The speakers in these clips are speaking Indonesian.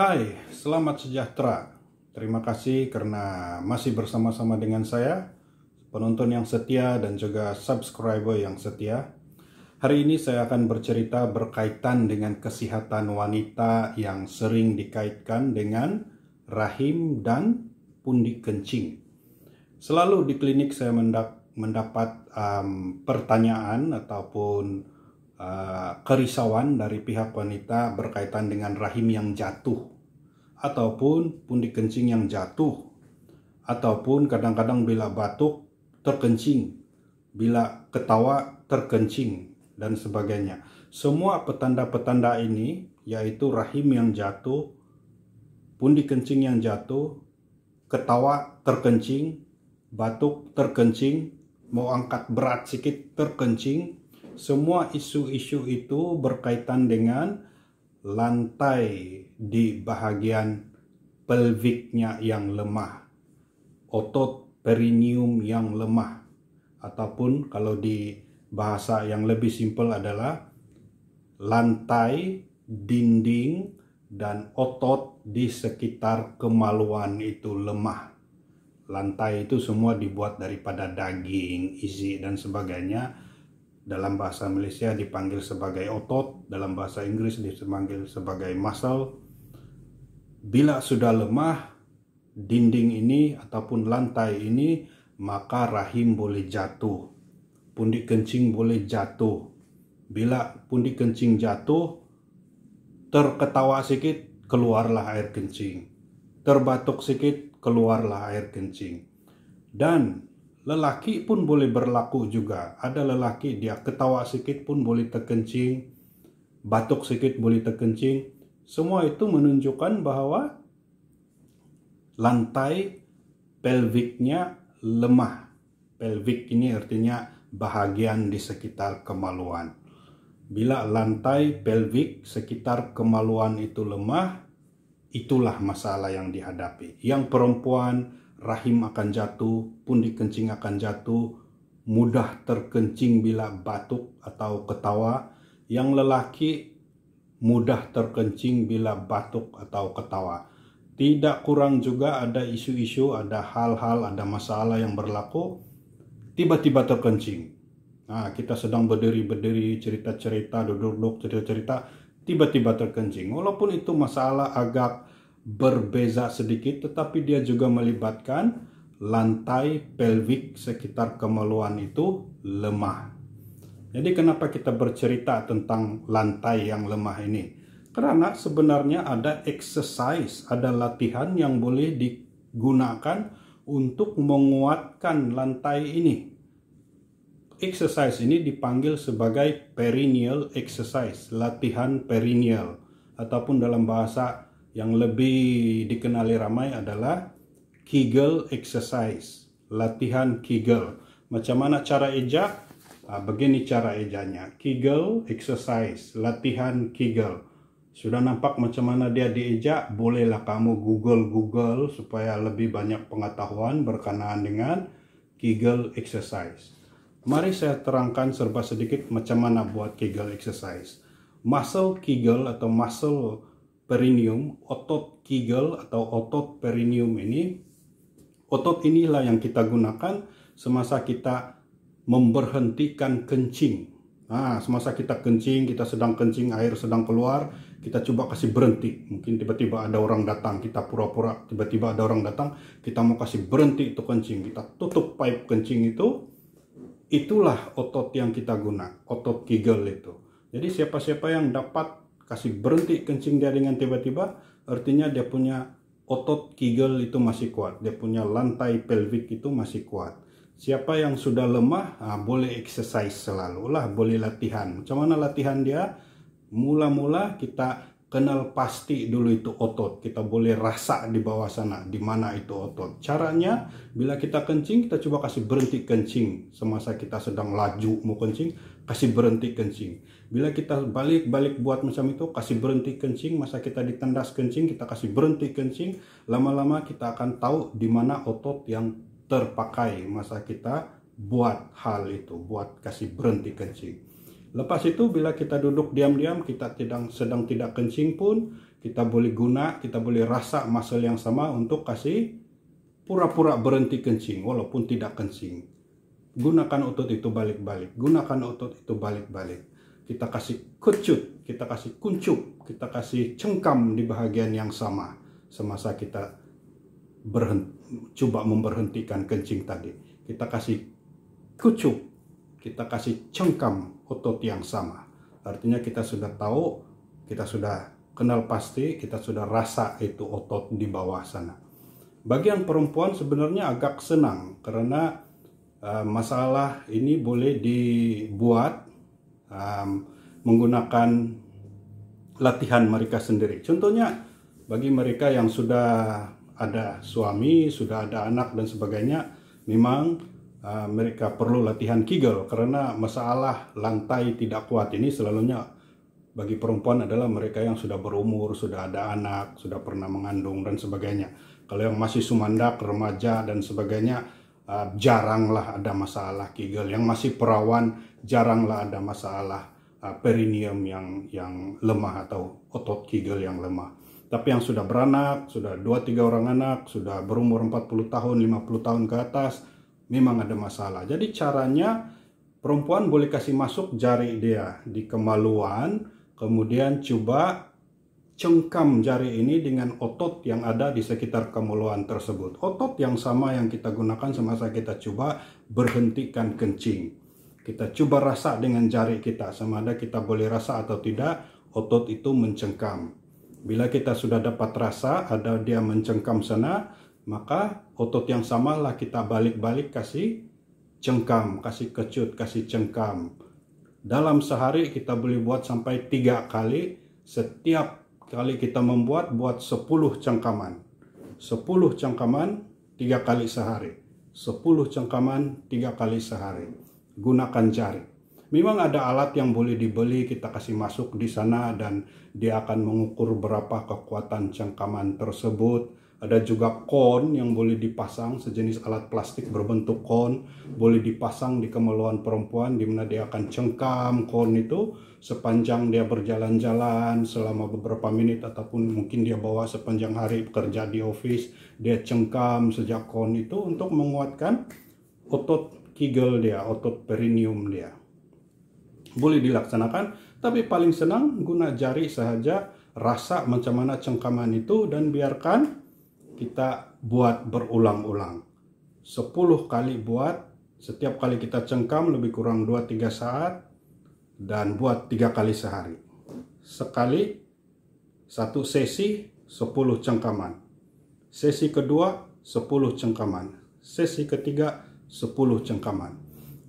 Hai, selamat sejahtera. Terima kasih karena masih bersama-sama dengan saya, penonton yang setia dan juga subscriber yang setia. Hari ini saya akan bercerita berkaitan dengan kesehatan wanita yang sering dikaitkan dengan rahim dan pundi kencing. Selalu di klinik saya mendapat um, pertanyaan ataupun Eh, kerisauan dari pihak wanita berkaitan dengan rahim yang jatuh ataupun pundi kencing yang jatuh ataupun kadang-kadang bila batuk terkencing bila ketawa terkencing dan sebagainya semua petanda-petanda ini yaitu rahim yang jatuh pundi kencing yang jatuh ketawa terkencing batuk terkencing mau angkat berat sedikit terkencing semua isu-isu itu berkaitan dengan lantai di bahagian pelviknya yang lemah, otot perineum yang lemah, ataupun kalau di bahasa yang lebih simpel adalah lantai, dinding, dan otot di sekitar kemaluan itu lemah. Lantai itu semua dibuat daripada daging, isi, dan sebagainya dalam bahasa Malaysia dipanggil sebagai otot, dalam bahasa Inggris dipanggil sebagai muscle. Bila sudah lemah, dinding ini ataupun lantai ini, maka rahim boleh jatuh. Pundi kencing boleh jatuh. Bila pundi kencing jatuh, terketawa sedikit, keluarlah air kencing. Terbatuk sedikit, keluarlah air kencing. Dan Lelaki pun boleh berlaku juga. Ada lelaki dia ketawa sikit pun boleh terkencing, batuk sikit boleh terkencing. Semua itu menunjukkan bahwa lantai pelviknya lemah. Pelvik ini artinya bahagian di sekitar kemaluan. Bila lantai pelvik sekitar kemaluan itu lemah, itulah masalah yang dihadapi. Yang perempuan rahim akan jatuh, pundi kencing akan jatuh, mudah terkencing bila batuk atau ketawa. Yang lelaki mudah terkencing bila batuk atau ketawa. Tidak kurang juga ada isu-isu, ada hal-hal, ada masalah yang berlaku, tiba-tiba terkencing. Nah, kita sedang berdiri-berdiri, cerita-cerita, duduk-duduk, cerita-cerita, tiba-tiba terkencing. Walaupun itu masalah agak berbeza sedikit tetapi dia juga melibatkan lantai pelvik sekitar kemaluan itu lemah. Jadi kenapa kita bercerita tentang lantai yang lemah ini? Karena sebenarnya ada exercise, ada latihan yang boleh digunakan untuk menguatkan lantai ini. Exercise ini dipanggil sebagai perineal exercise, latihan perineal ataupun dalam bahasa yang lebih dikenali ramai adalah Kegel exercise, latihan Kegel. Macam mana cara ejak? Nah, begini cara ejanya. Kegel exercise, latihan Kegel. Sudah nampak macam mana dia diejak? Bolehlah kamu google-google supaya lebih banyak pengetahuan berkenaan dengan Kegel exercise. Mari saya terangkan serba sedikit macam mana buat Kegel exercise. Muscle Kegel atau muscle perineum, otot kegel atau otot perineum ini, otot inilah yang kita gunakan semasa kita memberhentikan kencing. Nah, semasa kita kencing, kita sedang kencing, air sedang keluar, kita coba kasih berhenti. Mungkin tiba-tiba ada orang datang, kita pura-pura, tiba-tiba ada orang datang, kita mau kasih berhenti itu kencing, kita tutup pipe kencing itu, itulah otot yang kita guna, otot kegel itu. Jadi siapa-siapa yang dapat kasih berhenti kencing dia dengan tiba-tiba artinya dia punya otot kegel itu masih kuat dia punya lantai pelvik itu masih kuat siapa yang sudah lemah nah, boleh exercise selalu lah boleh latihan macam mana latihan dia mula-mula kita kenal pasti dulu itu otot. Kita boleh rasa di bawah sana, di mana itu otot. Caranya, bila kita kencing, kita coba kasih berhenti kencing. Semasa kita sedang laju mau kencing, kasih berhenti kencing. Bila kita balik-balik buat macam itu, kasih berhenti kencing. Masa kita ditendas kencing, kita kasih berhenti kencing. Lama-lama kita akan tahu di mana otot yang terpakai. Masa kita buat hal itu, buat kasih berhenti kencing. Lepas itu bila kita duduk diam-diam, kita tidak sedang tidak kencing pun, kita boleh guna, kita boleh rasa muscle yang sama untuk kasih pura-pura berhenti kencing walaupun tidak kencing. Gunakan otot itu balik-balik, gunakan otot itu balik-balik. Kita kasih kecut, kita kasih kuncup, kita kasih cengkam di bahagian yang sama semasa kita berhenti, coba memberhentikan kencing tadi. Kita kasih kucuk kita kasih cengkam otot yang sama. Artinya kita sudah tahu, kita sudah kenal pasti, kita sudah rasa itu otot di bawah sana. Bagi yang perempuan sebenarnya agak senang karena uh, masalah ini boleh dibuat um, menggunakan latihan mereka sendiri. Contohnya bagi mereka yang sudah ada suami, sudah ada anak dan sebagainya, memang Ah, mereka perlu latihan Kegel karena masalah lantai tidak kuat ini selalunya bagi perempuan adalah mereka yang sudah berumur, sudah ada anak, sudah pernah mengandung dan sebagainya. Kalau yang masih sumandak, remaja dan sebagainya uh, jaranglah ada masalah Kegel. Yang masih perawan jaranglah ada masalah ah, perineum yang yang lemah atau otot Kegel yang lemah. Tapi yang sudah beranak, sudah 2 3 orang anak, sudah berumur 40 tahun, 50 tahun ke atas, memang ada masalah. Jadi caranya perempuan boleh kasih masuk jari dia di kemaluan, kemudian coba cengkam jari ini dengan otot yang ada di sekitar kemaluan tersebut. Otot yang sama yang kita gunakan semasa kita coba berhentikan kencing. Kita coba rasa dengan jari kita, sama ada kita boleh rasa atau tidak, otot itu mencengkam. Bila kita sudah dapat rasa, ada dia mencengkam sana, maka otot yang sama lah kita balik-balik kasih cengkam, kasih kecut, kasih cengkam. Dalam sehari kita boleh buat sampai tiga kali, setiap kali kita membuat, buat sepuluh cengkaman. sepuluh cengkaman, tiga kali sehari. sepuluh cengkaman, tiga kali sehari. Gunakan jari. Memang ada alat yang boleh dibeli, kita kasih masuk di sana dan dia akan mengukur berapa kekuatan cengkaman tersebut ada juga kon yang boleh dipasang, sejenis alat plastik berbentuk kon, boleh dipasang di kemaluan perempuan di mana dia akan cengkam kon itu sepanjang dia berjalan-jalan selama beberapa menit ataupun mungkin dia bawa sepanjang hari kerja di office, dia cengkam sejak kon itu untuk menguatkan otot kegel dia, otot perineum dia. Boleh dilaksanakan, tapi paling senang guna jari saja rasa macam mana cengkaman itu dan biarkan kita buat berulang-ulang. 10 kali buat, setiap kali kita cengkam lebih kurang 2-3 saat, dan buat 3 kali sehari. Sekali, satu sesi 10 cengkaman. Sesi kedua 10 cengkaman. Sesi ketiga 10 cengkaman.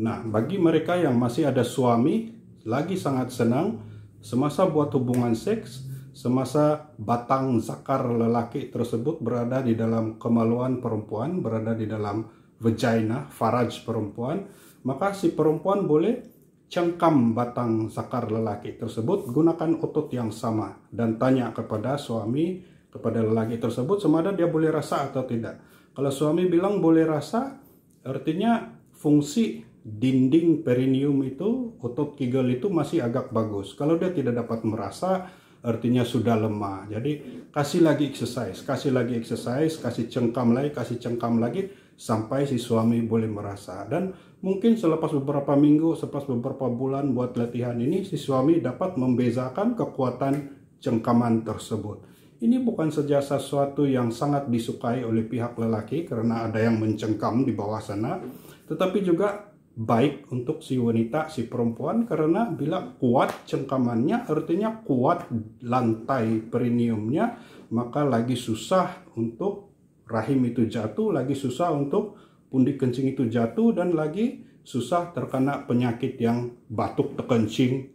Nah, bagi mereka yang masih ada suami, lagi sangat senang, semasa buat hubungan seks, semasa batang zakar lelaki tersebut berada di dalam kemaluan perempuan, berada di dalam vagina, faraj perempuan, maka si perempuan boleh cengkam batang zakar lelaki tersebut gunakan otot yang sama dan tanya kepada suami kepada lelaki tersebut semada dia boleh rasa atau tidak. Kalau suami bilang boleh rasa, artinya fungsi dinding perineum itu otot kegel itu masih agak bagus. Kalau dia tidak dapat merasa, artinya sudah lemah. Jadi kasih lagi exercise, kasih lagi exercise, kasih cengkam lagi, kasih cengkam lagi sampai si suami boleh merasa. Dan mungkin selepas beberapa minggu, selepas beberapa bulan buat latihan ini si suami dapat membezakan kekuatan cengkaman tersebut. Ini bukan saja sesuatu yang sangat disukai oleh pihak lelaki karena ada yang mencengkam di bawah sana, tetapi juga baik untuk si wanita, si perempuan karena bila kuat cengkamannya artinya kuat lantai perineumnya maka lagi susah untuk rahim itu jatuh, lagi susah untuk pundi kencing itu jatuh dan lagi susah terkena penyakit yang batuk terkencing,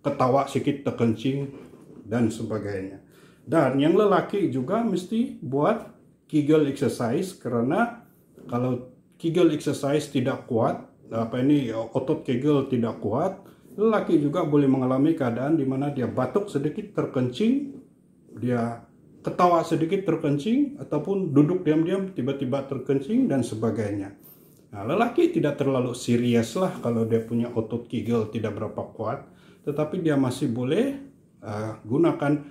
ketawa sedikit terkencing dan sebagainya. Dan yang lelaki juga mesti buat Kegel exercise karena kalau Kegel exercise tidak kuat, apa ini otot Kegel tidak kuat, lelaki juga boleh mengalami keadaan di mana dia batuk sedikit terkencing, dia ketawa sedikit terkencing, ataupun duduk diam-diam tiba-tiba terkencing dan sebagainya. Nah, lelaki tidak terlalu serius lah kalau dia punya otot Kegel tidak berapa kuat, tetapi dia masih boleh uh, gunakan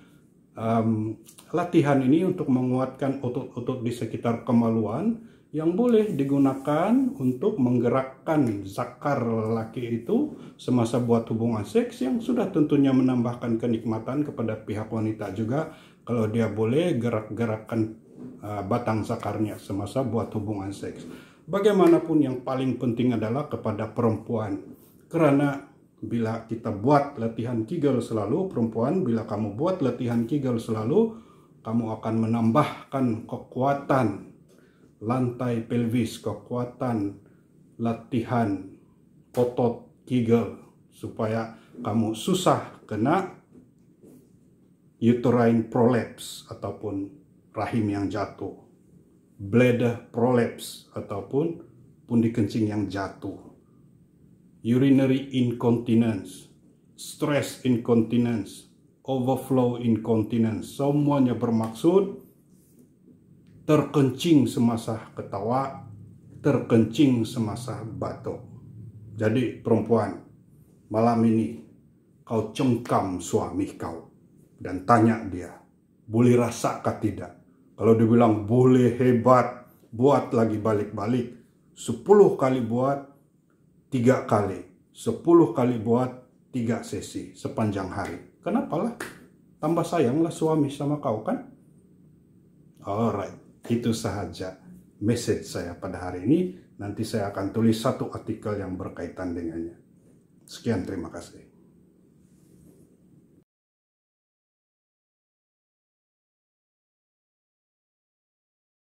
um, latihan ini untuk menguatkan otot-otot di sekitar kemaluan yang boleh digunakan untuk menggerakkan zakar lelaki itu semasa buat hubungan seks yang sudah tentunya menambahkan kenikmatan kepada pihak wanita juga kalau dia boleh gerak-gerakkan uh, eh, batang zakarnya semasa buat hubungan seks. Bagaimanapun yang paling penting adalah kepada perempuan karena bila kita buat latihan Kegel selalu perempuan bila kamu buat latihan Kegel selalu kamu akan menambahkan kekuatan lantai pelvis, kekuatan latihan otot kegel supaya kamu susah kena uterine prolapse ataupun rahim yang jatuh, bladder prolapse ataupun pundi kencing yang jatuh, urinary incontinence, stress incontinence, overflow incontinence, semuanya bermaksud terkencing semasa ketawa, terkencing semasa batuk. Jadi perempuan, malam ini kau cengkam suami kau dan tanya dia, boleh rasa kah tidak? Kalau dibilang boleh hebat, buat lagi balik-balik. sepuluh kali buat, tiga kali. sepuluh kali buat, tiga sesi sepanjang hari. Kenapalah? Tambah sayanglah suami sama kau kan? Alright. Itu sahaja message saya pada hari ini. Nanti saya akan tulis satu artikel yang berkaitan dengannya. Sekian, terima kasih.